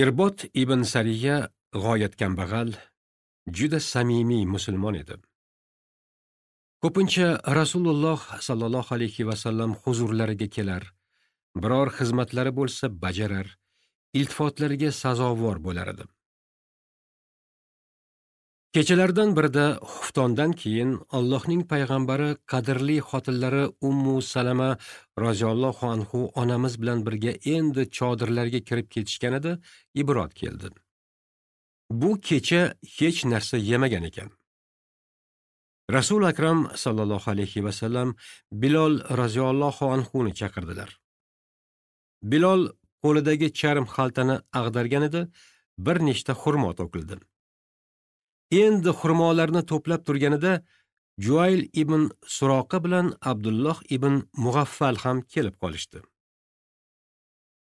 irbot ibn sariya g'oyat kambag'al juda samimiy musulmon edi ko'pincha rasululloh sallallohu alayhi va sallam huzurlariga kelar biror xizmatlari bo'lsa bajarar iltifotlariga sazovor bo'lar edi kechalardan birida xuftondan keyin allohning payg'ambari qadrli xotinlari ummu salama roziyallohu anhu onamiz bilan birga endi chodirlarga kirib ketishganida ibrot keldi bu kecha hech narsa yemagan ekan rasuli akram sallallohu alayhi vasallam bilol roziyallohu anhuni chaqirdilar bilol qo'lidagi charm xaltani ag'darganida bir nechta xurmo to'kildi endi xurmolarni to'plab turganida juayl ibn suroqa bilan abdulloh ibn mug'affal ham kelib qolishdi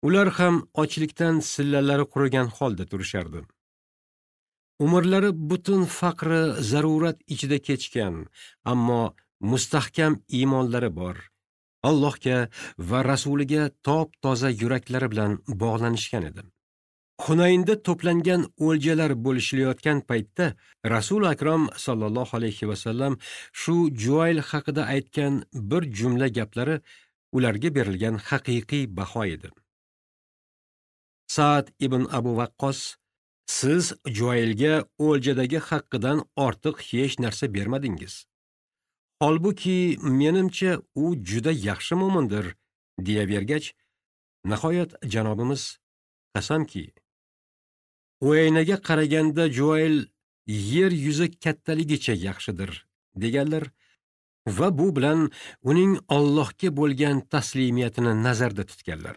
ular ham ochlikdan sillalari qurigan holda turishardi umrlari butun faqri zarurat ichida kechgan ammo mustahkam iymonlari bor allohga va rasuliga top toza yuraklari bilan bog'lanishgan edi hunaynda to'plangan o'ljalar bo'lishilayotgan paytda rasuli akrom sollallohu alayhi vasallam shu juayl haqida aytgan bir jumla gaplari ularga berilgan haqiqiy baho edi saad ibn abu vaqqos siz juaylga o'ljadagi haqqidan ortiq hech narsa bermadingiz holbuki menimcha u juda yaxshi mo'mindir deyavergach nihoyat janobimiz qasamki o'ynaga qaraganda joel yer yuzi kattaligicha yaxshidir deganlar va bu bilan uning Allohga bo'lgan taslimiyatini nazarda tutganlar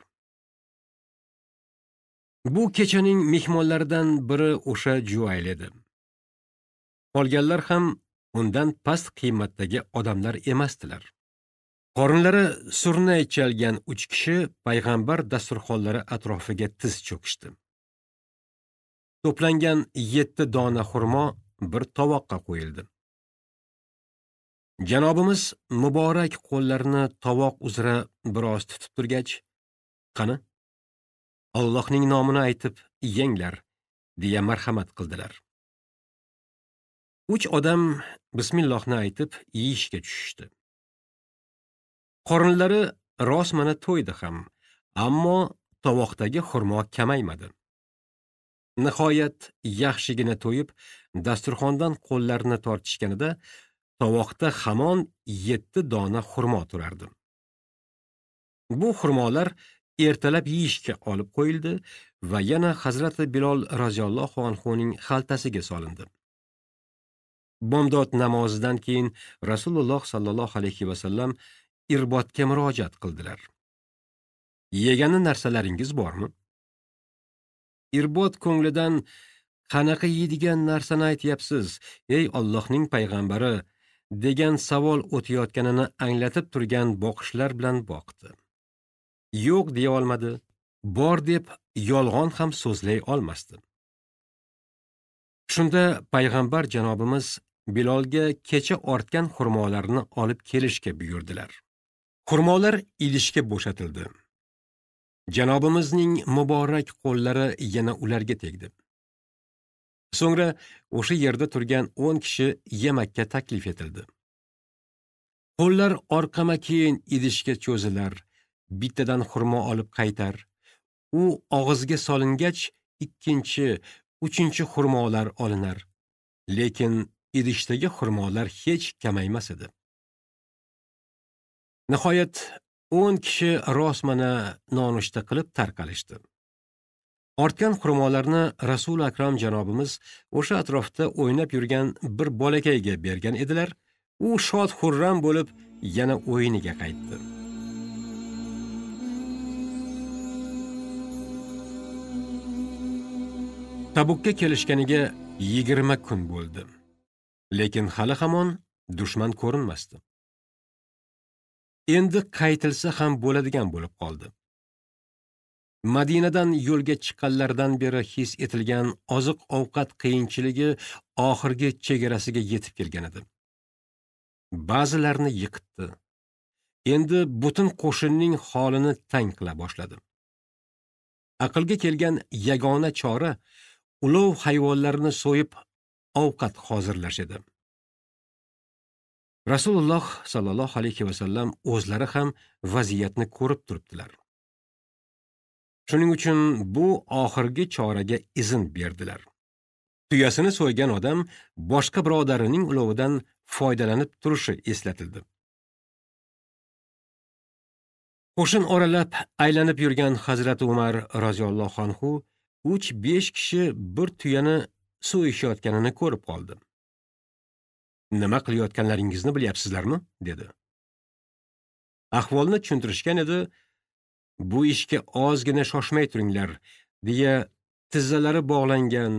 bu kechaning mehmonlaridan biri o'sha joel edi qolganlar ham undan past qiymatdagi odamlar emasdilar qorinlari surnay chalgan uch kishi payg'ambar dasturxonlari atrofiga tiz cho'kishdi to'plangan yetti dona xurmo bir tovoqqa qo'yildi janobimiz muborak qo'llarini tovoq uzra biroz tutib turgach qani allohning nomini aytib yenglar deya marhamat qildilar uch odam bismillohni aytib yeyishga tushishdi qorinlari rosmana to'ydi ham ammo tovoqdagi xurmo kamaymadi nihoyat yaxshigina to'yib dasturxondan qo'llarini tortishganida tovoqda hamon yetti dona xurmo turardi bu xurmolar ertalab yeyishga olib qo'yildi va yana hazrati bilol roziyallohu anhuning xaltasiga solindi bomdod namozidan keyin rasululloh sollallohu alayhi vasallam irbotga murojaat qildilar yegani narsalaringiz bormi irbot ko'nglidan qanaqa yeydigan narsani aytyapsiz ey ollohning payg'ambari degan savol o'tayotganini anglatib turgan boqishlar bilan boqdi yo'q deya olmadi bor deb yolg'on ham so'zlay olmasdi shunda payg'ambar janobimiz bilolga kecha ortgan xurmolarni olib kelishga buyurdilar xurmolar idishga bo'shatildi janobimizning muborak qo'llari yana ularga tegdi so'ngra o'sha yerda turgan o'n kishi yemakka taklif etildi qo'llar orqama keyin idishga cho'zilar bittadan xurmo olib qaytar u og'izga solingach ikkinchi uchinchi xurmolar olinar lekin idishdagi xurmolar hech kamaymas edi nihoyat o'n kishi rosmana nonushta qilib tarqalishdi ortgan xurmolarni rasuli akram janobimiz o'sha atrofda o'ynab yurgan bir bolakayga bergan edilar u shod xurram bo'lib yana o'yiniga qaytdi tabukka kelishganiga yigirma kun bo'ldi lekin hali hamon dushman ko'rinmasdi endi qaytilsa ham bo'ladigan bo'lib qoldi madinadan yo'lga chiqqanlaridan beri his etilgan oziq ovqat qiyinchiligi oxirgi chegarasiga yetib kelgan edi ba'zilarni yiqitdi endi butun qo'shinning holini tang qila boshladi aqlga kelgan yagona chora ulov hayvonlarni so'yib ovqat hozirlash edi rasululloh sollallohu alayhi vasallam o'zlari ham vaziyatni ko'rib turibdilar shuning uchun bu oxirgi choraga izn berdilar tuyasini so'ygan odam boshqa birodarining ulovidan foydalanib turishi eslatildi qo'shin oralab aylanib yurgan hazrati umar roziyallohu anhu uch besh kishi bir tuyani suv ichayotganini ko'rib qoldi nima qilayotganlaringizni bilyapsizlarmi dedi ahvolni tushuntirishgan edi bu ishga ozgina shoshmay turinglar deya tizzalari bog'langan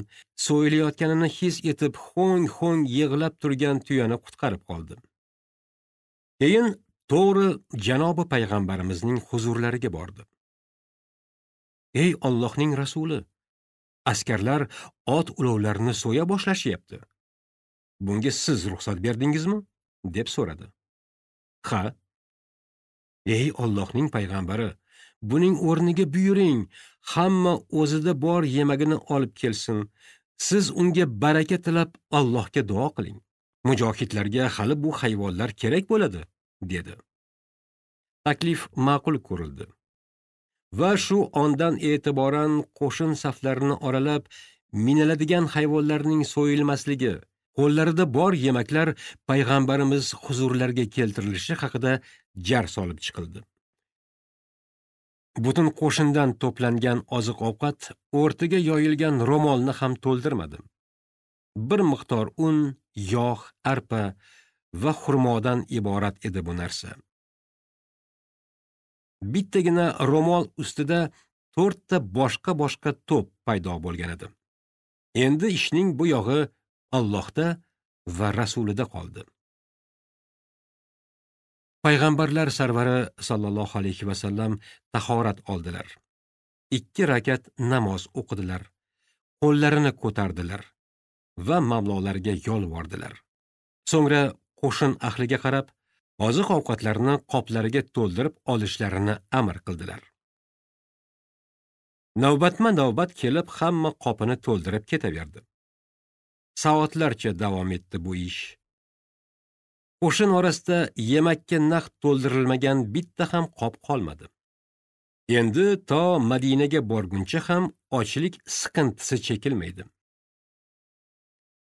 so'yilayotganini his etib ho'ng ho'ng yig'lab turgan tuyani qutqarib qoldi keyin to'g'ri janobi payg'ambarimizning huzurlariga bordi ey ollohning rasuli askarlar ot ulovlarini so'ya boshlashyapti bunga siz ruxsat berdingizmi deb so'radi ha ey ollohning payg'ambari buning o'rniga buyuring hamma o'zida bor yemagini olib kelsin siz unga baraka tilab allohga duo qiling mujohidlarga hali bu hayvonlar kerak bo'ladi dedi taklif ma'qul ko'rildi va shu ondan e'tiboran qo'shin saflarini oralab miniladigan hayvonlarning so'yilmasligi qo'llarida bor yemaklar payg'ambarimiz huzurlariga keltirilishi haqida jar solib chiqildi butun qo'shindan to'plangan oziq ovqat o'rtaga yoyilgan ro'molni ham to'ldirmadi bir miqdor un yog' arpa va xurmodan iborat edi bu narsa bittagina ro'mol ustida to'rtta boshqa boshqa to'p paydo bo'lgan edi endi ishning bu yog'i allohda va rasulida qoldi payg'ambarlar sarvari sallallohu alayhi va sallam tahorat oldilar 2 rakat namoz o'qidilar qo'llarini ko'tardilar va mavlolarga yolvordilar so'ngra qo'shin ahliga qarab oziq ovqatlarni qoplariga to'ldirib olishlarini amr qildilar navbatma navbat kelib hamma qopini to'ldirib ketaverdi soatlarcha davom etdi bu ish qo'shin orasida yemakka naq to'ldirilmagan bitta ham qop qolmadi endi to madinaga borguncha ham ochlik siqintisi chekilmaydi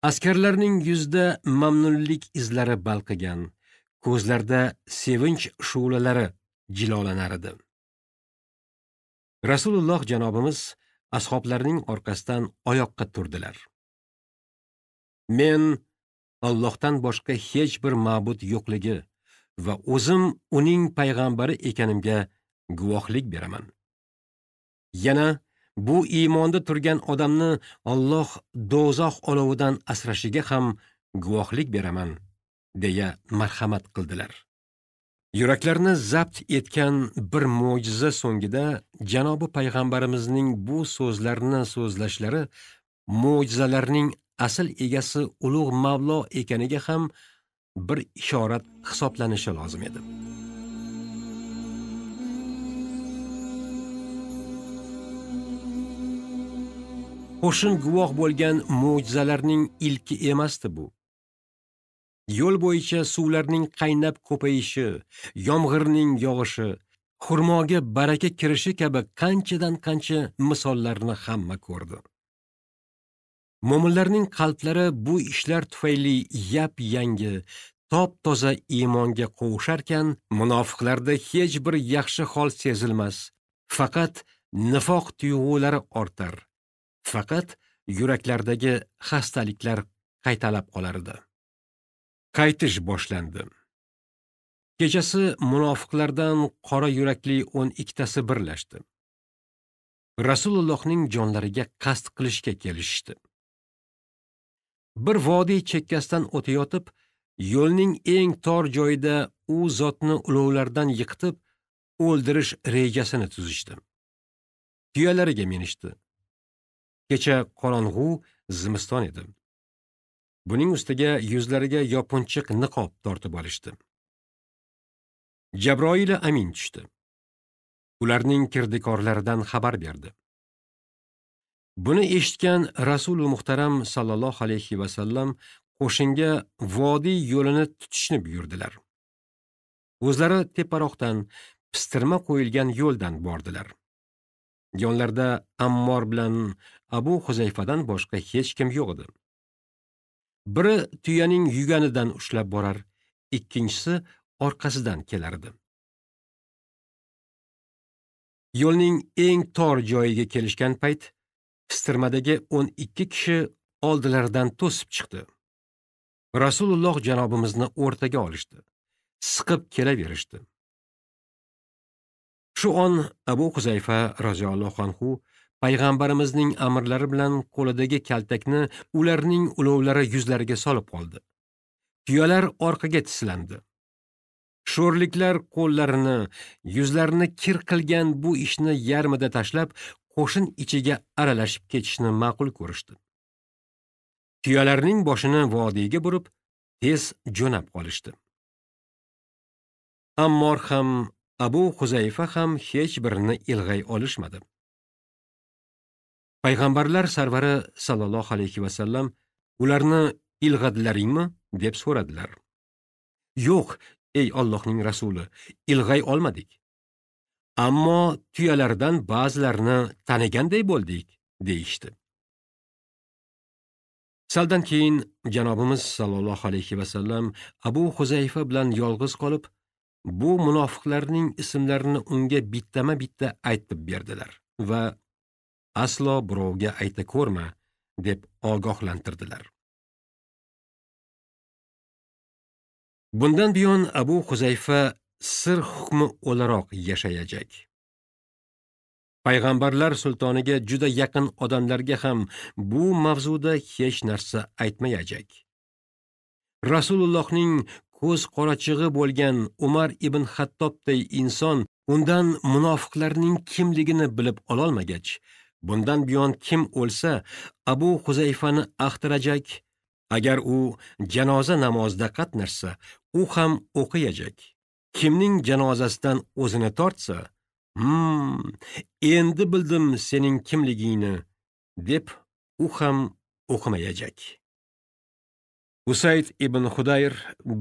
askarlarning yuzida mamnunlik izlari balqigan ko'zlarda sevinch shu'lalari jilolanar edi rasululloh janobimiz ashoblarining orqasidan oyoqqa turdilar men Allohdan boshqa hech bir ma'bud yo'qligi va o'zim uning payg'ambari ekanimga guvohlik beraman. Yana bu iymonda turgan odamni Alloh dozoq olovidan asrashiga ham guvohlik beraman deya marhamat qildilar. Yuraklarni zabt etgan bir mo'jiza so'ngida janobi payg'ambarimizning bu so'zlarini so'zlashlari mo'jizalarning asl egasi ulug' mavlo ekaniga ham bir ishorat hisoblanishi lozim edi qo'shin guvoh bo'lgan mo'jizalarning ilki emasdi bu yo'l bo'yicha suvlarning qaynab ko'payishi yomg'irning yog'ishi xurmoga baraka kirishi kabi qanchadan qancha misollarni hamma ko'rdi mo'minlarning qalblari bu ishlar tufayli yap yangi top toza iymonga qovusharkan munofiqlarda hech bir yaxshi hol sezilmas faqat nifoq tuyg'ulari ortar faqat yuraklardagi xastaliklar qaytalab qolardi qaytish boshlandi kechasi munofiqlardan qora yurakli o'n ikkitasi birlashdi rasulullohning jonlariga qasd qilishga kelishishdi bir vodiy chekkasidan o'tayotib yo'lning eng tor joyida u zotni ulovlardan yiqitib o'ldirish rejasini tuzishdi tuyalariga minishdi kecha qorong'u zimiston edi buning ustiga yuzlariga yopinchiq niqob tortib olishdi jabroil amin tushdi ularning kirdikorlaridan xabar berdi buni eshitgan rasuli muhtaram sallallohu alayhi vasallam qo'shinga vodiy yo'lini tutishni buyurdilar o'zlari teparoqdan pistirma qo'yilgan yo'ldan bordilar yonlarida ammor bilan abu huzayfadan boshqa hech kim yo'q edi biri tuyaning yuganidan ushlab borar ikkinchisi orqasidan kelardi yo'lning eng tor joyiga kelishgan payt pistirmadagi o'n ikki kishi oldilaridan to'sib chiqdi rasululloh janobimizni o'rtaga olishdi siqib kelaverishdi shu on abu huzayfa roziyallohu anhu payg'ambarimizning amrlari bilan qo'lidagi kaltakni ularning ulovlari yuzlariga solib qoldi tuyalar orqaga tislandi sho'rliklar qo'llarini yuzlarini kir qilgan bu ishni yarmida tashlab qo'shin ichiga aralashib ketishni ma'qul ko'rishdi tuyalarning boshini vodiyga burib tez jo'nab qolishdi ammor ham abu huzayfa ham hech birini ilg'ay olishmadi payg'ambarlar sarvari sallallohu alayhi vasallam ularni ilg'adilaringmi deb so'radilar yo'q ey ollohning rasuli ilg'ay olmadik ammo tuyalardan ba'zilarini taniganday bo'ldik deyishdi saldan keyin janobimiz sollallohu alayhi vasallam abu huzayfa bilan yolg'iz qolib bu munofiqlarning ismlarini unga bittama bitta aytib berdilar va aslo birovga ayta ko'rma deb ogohlantirdilar bundan buyon abu huzayfa sir hukmi o'laroq yashayajak payg'ambarlar sultoniga juda yaqin odamlarga ham bu mavzuda hech narsa aytmayajak rasulullohning ko'z qorachig'i bo'lgan umar ibn xattobday inson undan munofiqlarning kimligini bilib ololmagach bundan buyon kim o'lsa abu huzayfani axtarajak agar u janoza namozida qatnashsa u ham o'qiyajak kimning janozasidan o'zini tortsa hmm endi bildim sening kimligingni deb u ham o'qimayajak usayd ibn hudayr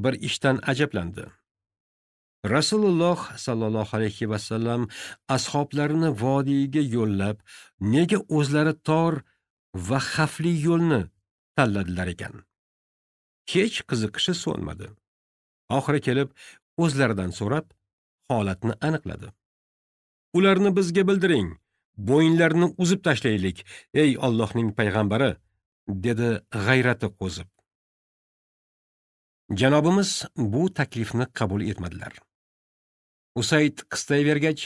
bir ishdan ajablandi rasululloh sollallohu alayhi vasallam ashoblarini vodiyga yo'llab nega o'zlari tor va xavfli yo'lni tanladilar ekan hech qiziqishi so'nmadi oxiri kelib o'zlaridan so'rab holatni aniqladi ularni bizga bildiring bo'yinlarini uzib tashlaylik ey ollohning payg'ambari dedi g'ayrati qo'zib janobimiz bu taklifni qabul etmadilar usayd qistayvergach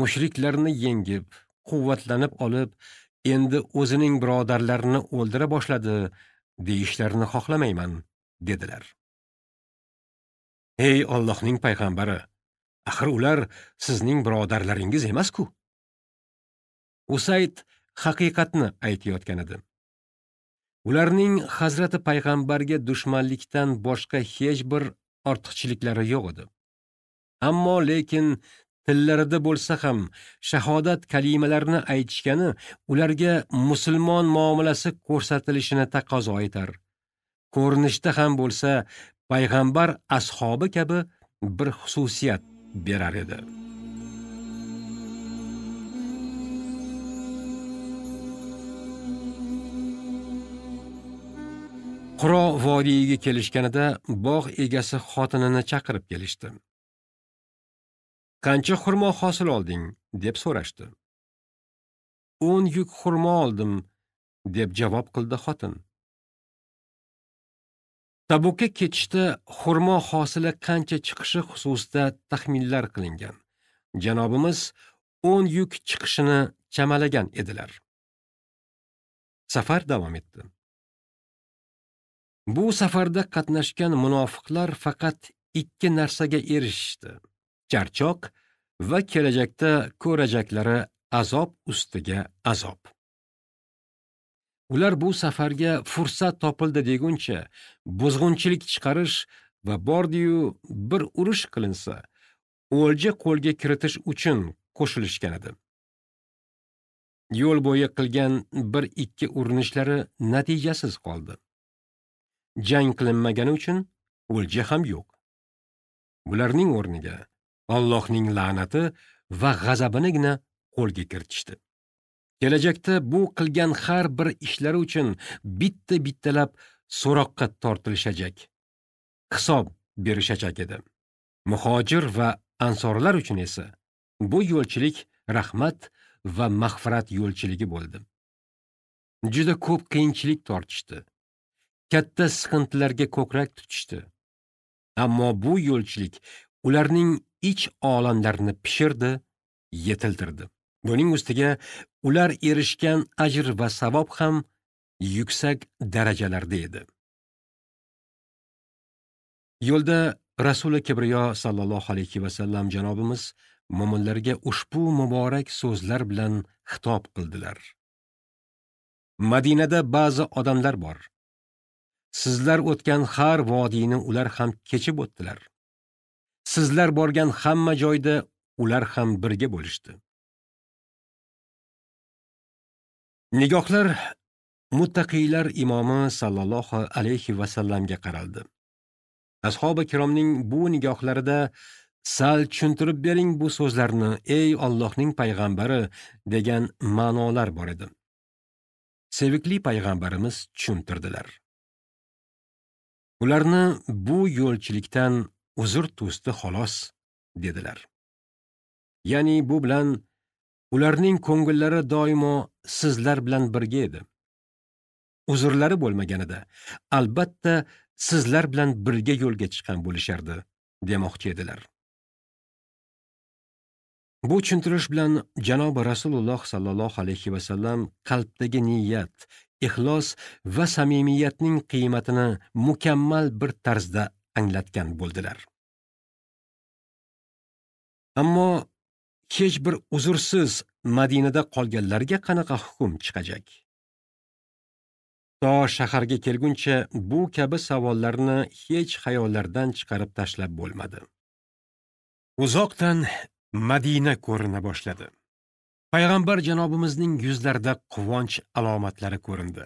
mushriklarni yengib quvvatlanib olib endi o'zining birodarlarini o'ldira boshladi deyishlarini xohlamayman dedilar ey Allohning payg'ambari axir ular sizning birodarlaringiz emas-ku usayd haqiqatni aytayotgan edi ularning hazrati payg'ambarga dushmanlikdan boshqa hech bir ortiqchiliklari yo'q edi ammo lekin tillarida bo'lsa ham shahodat kalimalarini aytishgani ularga musulmon muomalasi ko'rsatilishini taqozo etar ko'rinishda ham bo'lsa payg'ambar ashobi kabi bir xususiyat berar edi quro vodiyiga kelishganida bog' egasi xotinini chaqirib kelishdi qancha xurmo hosil olding deb so'rashdi o'n yuk xurmo oldim deb javob qildi xotin tabukka ketishda xurmo hosili qancha chiqishi xususida taxminlar qilingan janobimiz o'n yuk chiqishini chamalagan edilar safar davom etdi bu safarda qatnashgan munofiqlar faqat ikki narsaga erishishdi charchoq va kelajakda ko'rajaklari azob ustiga azob ular bu safarga fursat topildi deguncha buzg'unchilik chiqarish va bordiyu bir urush qilinsa o'lja qo'lga kiritish uchun qo'shilishgan edi yo'l bo'yi qilgan bir ikki urinishlari natijasiz qoldi jang qilinmagani uchun o'lja ham yo'q bularning o'rniga allohning la'nati va g'azabinigina qo'lga kiritishdi kelajakda bu qilgan har bir ishlari uchun bitta bittalab so'roqqa tortilishajak hisob berishajak edi muhojir va ansorlar uchun esa bu yo'lchilik rahmat va mag'firat yo'lchiligi bo'ldi juda ko'p qiyinchilik tortishdi katta siqintilarga ko'krak tutishdi ammo bu yo'lchilik ularning ich olamlarini pishirdi yetiltirdi buning ustiga ular erishgan ajr va savob ham yuksak darajalarda edi yo'lda rasuli kibriyo sallallohu alayhi vasallam janobimiz mo'minlarga ushbu muborak so'zlar bilan xitob qildilar madinada ba'zi odamlar bor sizlar o'tgan har vodiyni ular ham kechib o'tdilar sizlar borgan hamma joyda ular ham birga bo'lishdi nigohlar muttaqiylar imomi sallallohu alayhi vasallamga qaraldi ashobi kiromning bu nigohlarida sal tushuntirib bering bu so'zlarni ey ollohning payg'ambari degan ma'nolar bor edi sevikli payg'ambarimiz tushuntirdilar ularni bu yo'lchilikdan uzr to'sdi xolos dedilar ya'ni bu bilan ularning ko'ngillari doimo sizlar bilan birga edi uzrlari bo'lmaganida albatta sizlar bilan birga yo'lga chiqqan bo'lishardi demoqchi edilar bu tushuntirish bilan janobi rasululloh sollallohu alayhi vasallam qalbdagi niyat ixlos va samimiyatning qiymatini mukammal bir tarzda anglatgan bo'ldilar ammo hech bir uzursiz madinada qolganlarga qanaqa hukm chiqajak to shaharga kelguncha bu kabi savollarni hech xayollardan chiqarib tashlab bo'lmadi uzoqdan madina ko'rina boshladi payg'ambar janobimizning yuzlarida quvonch alomatlari ko'rindi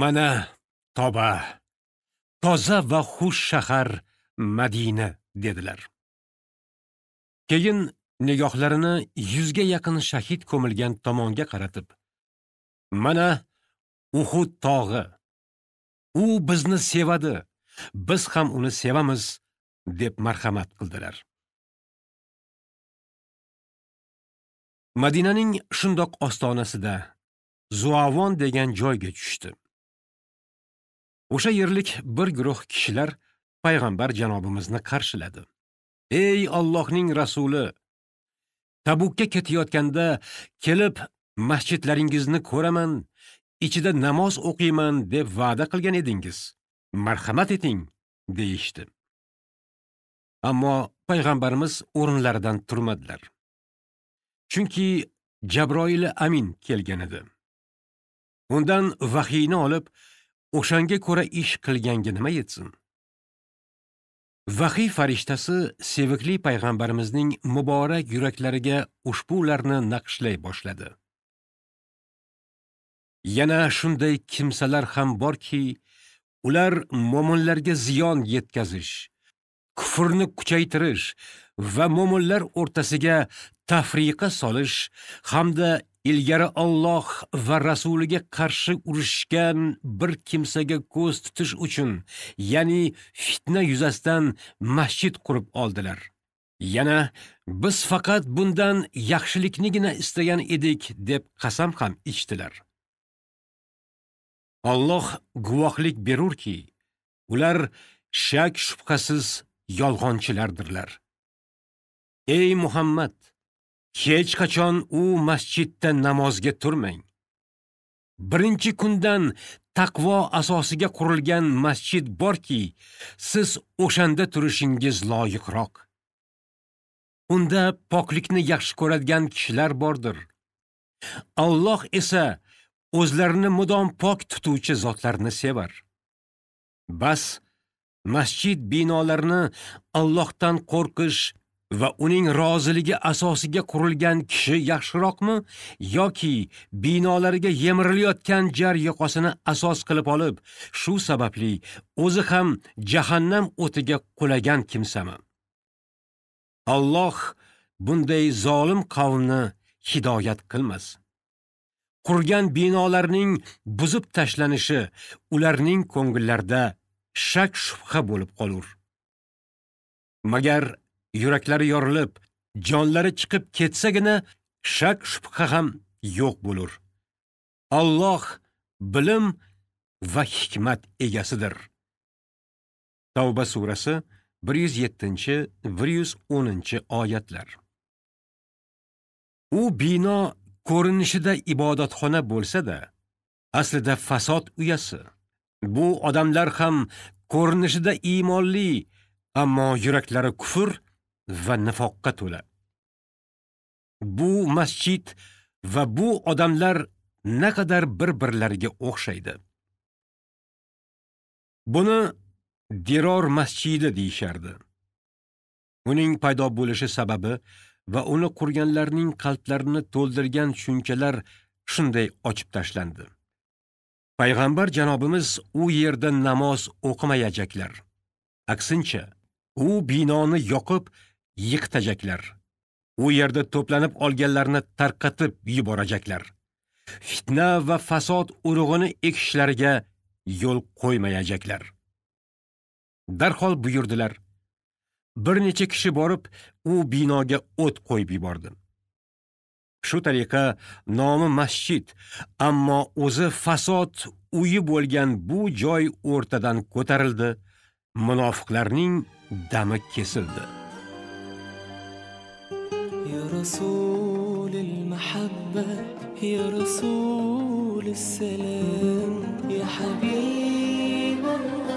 mana toba toza va xush shahar madina dedilar keyin nigohlarini yuzga yaqin shahid ko'milgan tomonga qaratib mana uhud tog'i u bizni sevadi biz ham uni sevamiz deb marhamat qildilar madinaning shundoq ostonasida zuavon degan joyga tushdi o'sha yerlik bir guruh kishilar payg'ambar janobimizni qarshiladi ey ollohning rasuli Tabukka ketayotganda kelib masjidlaringizni ko'raman, ichida namoz o'qiyman deb va'da qilgan edingiz. Marhamat eting, deyishdi. Ammo payg'ambarimiz o'rinlaridan turmadilar. Chunki Jabroil Amin kelgan edi. Undan vahiyni olib, o'shanga ko'ra ish qilganga nima yetsin? vahiy farishtasi sevikli payg'ambarimizning muborak yuraklariga ushbularni naqshlay boshladi yana shunday kimsalar ham borki ular mo'minlarga ziyon yetkazish kufrni kuchaytirish va mo'minlar o'rtasiga tafriqa solish hamda ilgari Alloh va rasuliga qarshi urushgan bir kimsaga ko'z tutish uchun, ya'ni fitna yuzasidan masjid qurib oldilar. Yana biz faqat bundan yaxshiliknigina istagan edik deb qasam ham ichdilar. Alloh guvohlik berurki, ular shak shubhasiz yolg'onchilardirlar. Ey Muhammad, hech qachon u masjidda namozga turmang. Birinchi kundan taqvo asosiga qurilgan masjid borki, siz o'shanda turishingiz loyiqroq. Unda poklikni yaxshi ko'radigan kishilar bordir. Alloh esa o'zlarini mudom pok tutuvchi zotlarni sevar. Bas masjid binolarini Allohdan qo'rqish va uning roziligi asosiga qurilgan kishi yaxshiroqmi yoki binolariga yemirilayotgan jar yoqasini asos qilib olib, shu sababli o'zi ham jahannam o'tiga qulagan kimsami? Alloh bunday zolim qavmni hidoyat qilmas. Qurgan binolarning buzib tashlanishi ularning ko'ngillarida shak shubha bo'lib qolur. Magar yuraklari yorilib, jonlari chiqib ketsagina shak shubha ham yo'q bo'lar. Alloh bilim va hikmat egasidir. Tavba surasi 107-110 oyatlar. U bino ko'rinishida ibodatxona bo'lsa-da, aslida fasod uyasi. Bu odamlar ham ko'rinishida iymonli, ammo yuraklari kufr va nifoqqa to'la. Bu masjid va bu odamlar naqadar bir-birlariga o'xshaydi. Buni Diror masjidi deyishardi. Uning paydo bo'lishi sababi va uni qurganlarning qalblarini to'ldirgan tushunchalar shunday ochib tashlandi. Payg'ambar janobimiz u yerda namoz o'qimayajaklar. Aksincha, u binoni yoqib, yiqitajaklar u yerda to'planib olganlarni tarqatib yuborajaklar fitna va fasod urug'ini ekishlariga yo'l qo'ymayajaklar darhol buyurdilar bir necha kishi borib u binoga o't qo'yib yubordi shu tariqa nomi masjid ammo o'zi fasod uyi bo'lgan bu joy o'rtadan ko'tarildi munofiqlarning dami kesildi يا رسول المحبة يا رسول السلام يا حبيب الله